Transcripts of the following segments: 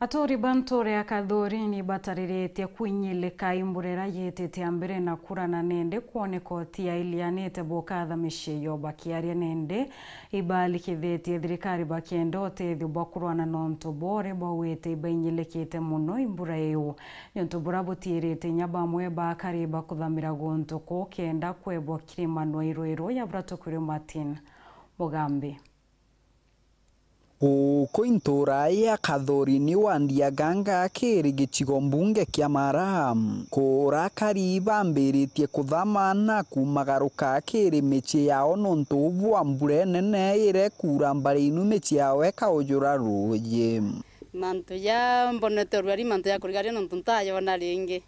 atori bantore akathurini batarirätie kwinyilika imburera yitite ambire na kurana nende kwoneka otia ilianite bukatha misyii yo bakiaria nende ibalikithitie thirikari bakenda utethio bwa kurwana na untu bwawite ibainyilekite muno imbura iu niuntu buria butiirite inya bakariba kuthamira guntu kuu kenda kwebwa kirimanwa iruiru ya martin mugambi gukuintura ya kathurini wa Ndiaganga kiri gicigo mbunge kia Mara kurakari bambiritie kuthama na kumagaruka kiri michi yao nuntu bwa mbure nene ire kura mbari-ini michi yao ikaujura ruuji mantu ya mbonete rwari mantu ya kurigari kurigaria nuntu ntayona ringi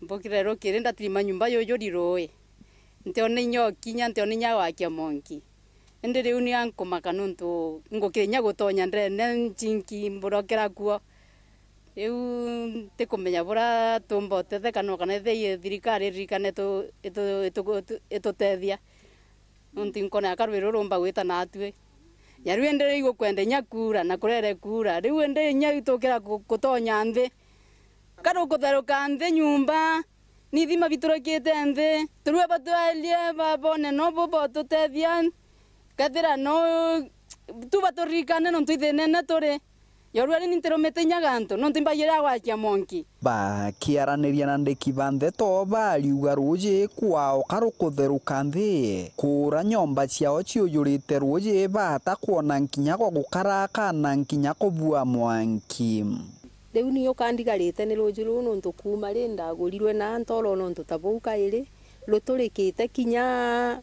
mbukire rukiri ndatirima nyumba yuyu riruwi ntione inyokinya ntione inyawakia monki indi riu ni ankumaka nuntu ngukinya gutonya nderene njinki mburokera kuo riu tikumenya bura tumba utethetano kana ithei thirikari ririkane itutethia nuntu nkona akarwi rurumba gwitana atue ya riu indi riu gukwenda inya kura na kurere kura riu indi inya itukira gutonya nthi karukutharuka nthi nyumba nithi mabitũrũkĩte nthĩ tũrue batwaelie babone no bubo tũtethia katira no tuba torikane nontu ithenene turi yorwari nintirumite gantu nontu imbayira gwakia monki bakiaraniria na ndiki banthe to bariuga ruji kwao karukutheruka nthi kura nyomba ciao ciuyurite ruji bata kuona nkinya gwa gukarakana nkinya kubua mwanki riu ni ukandigarite ni ruji ruu nontu kuma ri ndagurirwe na ntoro nontu ta vau ruturikite kinya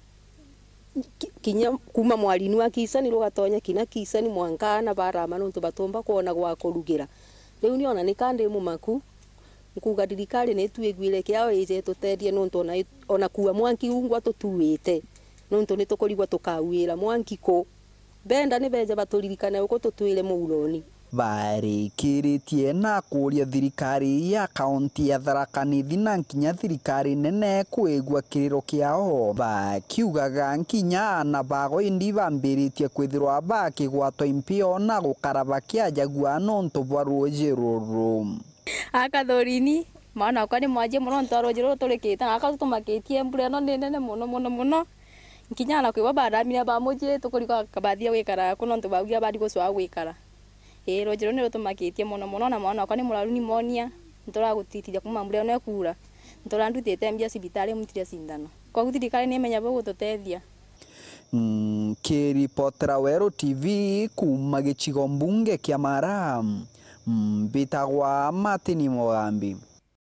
kinya kuma mwarini wa kisani rugatonya kina kisani mwangana barama nuntu batumba kuona gwa kurugira riu ni ona ni kandi mumaku nkuga thirikari ni tuiguire kiao ije tutendie nuntu ona ona kuwa mwanki ungwa tutuite nuntu ni tukurigwa tukawira mwanki ko benda ni beje baturirikana uko tutwire muuroni barikiritie na kuria thirikari ya kaunti ya Tharaka Nithi na nkinya thirikari nene kuigua kiriro kiao bakiugaga nkinya ana bagoindi bambiritie kwithirwa bakigwatwa impio na gukaraba kiajagua nontu bwa ruji ruru akathurini mwana kwa ni mwanjie muno nto tole ruru aka na akatutumakitie mbura ino ni nene muno muno muno nkinya na kwiwa baramire bamujire tukurikwa kabathia gwikara kuno ntu baugia bari gucwa gwikara ä rå njä rå nä rå tå makä tie må no må no na mwana wakwa nä må raru nimonia nä tå kuma mbura ä no ekura nä tå randutä te mbia cibitarä mutire cindano koguo thirikari nä menya gå tå mm, kä werå tv kuma gä cigo mbunge kä a mara mm, mbä tagwa matini mogambi